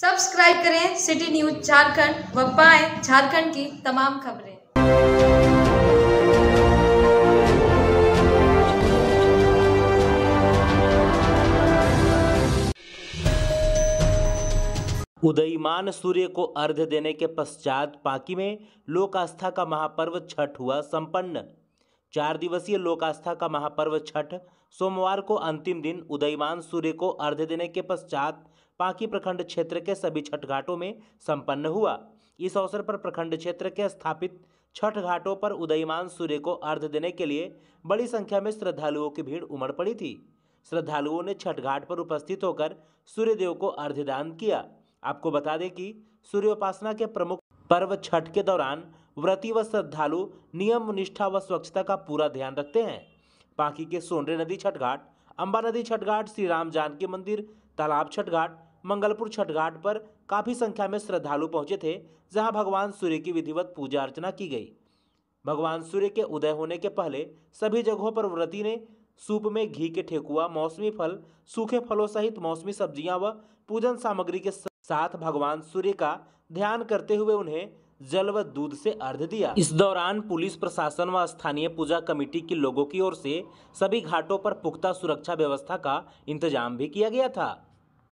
subscribe करें city news Jharkhand व पाए झारखंड की तमाम खबरें उदयमान सूर्य को अर्घ्य देने के पश्चात पाकी में लोक आस्था का महापर्व छठ हुआ संपन्न चार दिवसीय लोक आस्था का महापर्व छठ सोमवार को अंतिम दिन उदयमान सूर्य को अर्घ्य देने के पश्चात पाकी प्रखंड क्षेत्र के सभी छठ घाटों में संपन्न हुआ इस अवसर पर प्रखंड क्षेत्र के स्थापित छठ घाटों पर उदयमान सूर्य को अर्घ्य देने के लिए बड़ी संख्या में श्रद्धालुओं की भीड़ उमड़ पड़ी थी श्रद्धालुओं ने छठ घाट पर उपस्थित होकर सूर्यदेव को अर्घ्यदान किया आपको बता दें कि सूर्योपासना के प्रमुख पर्व छठ के दौरान व्रती व श्रद्धालु नियम निष्ठा व स्वच्छता का पूरा ध्यान रखते हैं बाकी के सोनरे नदी छठ घाट अम्बा नदी छठ घाट श्री राम जानकी मंदिर तालाब छठ घाट मंगलपुर छठ घाट पर काफ़ी संख्या में श्रद्धालु पहुंचे थे जहां भगवान सूर्य की विधिवत पूजा अर्चना की गई भगवान सूर्य के उदय होने के पहले सभी जगहों पर व्रती ने सूप में घी के ठेकुआ मौसमी फल सूखे फलों सहित मौसमी सब्जियां व पूजन सामग्री के साथ भगवान सूर्य का ध्यान करते हुए उन्हें जल व दूध से अर्घ दिया इस दौरान पुलिस प्रशासन व स्थानीय पूजा कमेटी के लोगों की ओर से सभी घाटों पर पुख्ता सुरक्षा व्यवस्था का इंतजाम भी किया गया था